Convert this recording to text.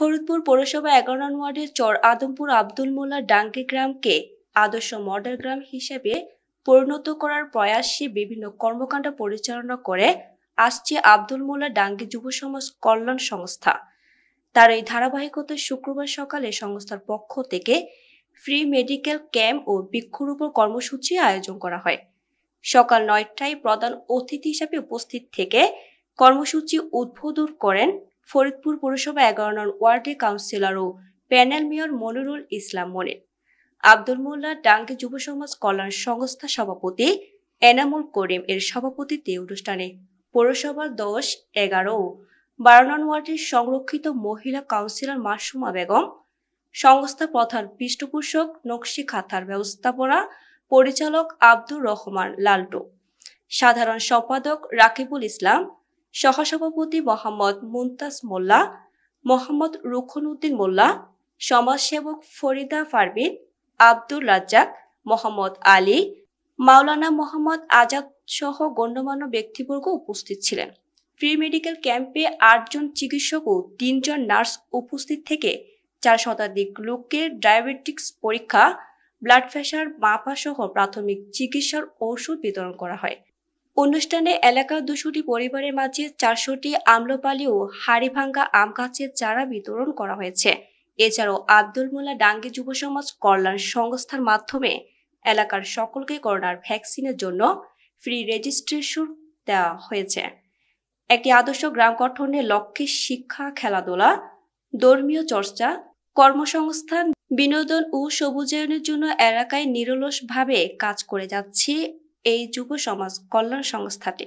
ফরিদপুর পৌরসভা এগারো নং ওয়ার্ডের চর আদমপুর আব্দুল মোল্লা ডাঙ্গি গ্রামকে আদর্শ মডেল গ্রাম হিসেবে পরিণত করার প্রয়াসে বিভিন্ন কর্মকাণ্ড পরিচালনা করে আসছে আব্দুল মোল্লা ডাঙ্গি যুব সমাজ কল্যাণ সংস্থা তার এই ধারাবাহিকতায় শুক্রবার সকালে সংস্থার পক্ষ থেকে ফ্রি মেডিকেল ক্যাম্প ও বৃক্ষরোপণ কর্মসূচি আয়োজন করা হয় সকাল নয়টায় প্রধান অতিথি হিসাবে উপস্থিত থেকে কর্মসূচি উদ্বোধন করেন ফরিদপুর পৌরসভা এগারো নং ওয়ার্ডে কাউন্সিলর ও প্যানেল মেয়র মনিরুল ইসলাম মনির আব্দুল মোল্লা ডাঙ্গি যুব সমাজ কল্যাণ সংস্থা সভাপতি এনামুল করিম এর সভাপতিত্বে অনুষ্ঠানে পৌরসভার দশ এগারো ও বারো নং ওয়ার্ডের সংরক্ষিত মহিলা কাউন্সিলর মাসুমা বেগম সংস্থা প্রধান পৃষ্ঠপোষক নকশি খাতার ব্যবস্থাপনা পরিচালক আব্দুর রহমান লাল্টো সাধারণ সম্পাদক রাকিবুল ইসলাম সহসভাপতি মোহাম্মদ মুমতাজ মোল্লা মোহাম্মদ রুখনউদ্দিন মোল্লা সমাজসেবক ফরিদা ফারবিন আব্দুর রাজ্জাক মোহাম্মদ আলী মাওলানা মোহাম্মদ আজাদ সহ গণ্যমান্য ব্যক্তিবর্গ উপস্থিত ছিলেন প্রি মেডিকেল ক্যাম্পে আটজন চিকিৎসক ও তিনজন নার্স উপস্থিত থেকে চার শতাধিক লোককে ডায়াবেটিক্স পরীক্ষা ব্লাড প্রেশার মাপা সহ প্রাথমিক চিকিৎসার ওষুধ বিতরণ করা হয় অনুষ্ঠানে এলাকার দুশোটি পরিবারের মাঝে চারশোটি আমলোপালি ও হাড়িভাঙ্গা আম গাছের চারা বিতরণ করা হয়েছে এছাড়াও আব্দুল মোল্লা ডাঙ্গি যুব সমাজ কল্যাণ সংস্থার মাধ্যমে এলাকার সকলকে করোনার ভ্যাকসিনের জন্য ফ্রি রেজিস্ট্রেশন দেওয়া হয়েছে একটি আদর্শ গ্রাম গঠনের লক্ষ্যে শিক্ষা খেলাধুলা ধর্মীয় চর্চা কর্মসংস্থান বিনোদন ও সবুজায়নের জন্য এলাকায় নিরলসভাবে কাজ করে যাচ্ছে এই যুব সমাজ কল্যাণ সংস্থাটি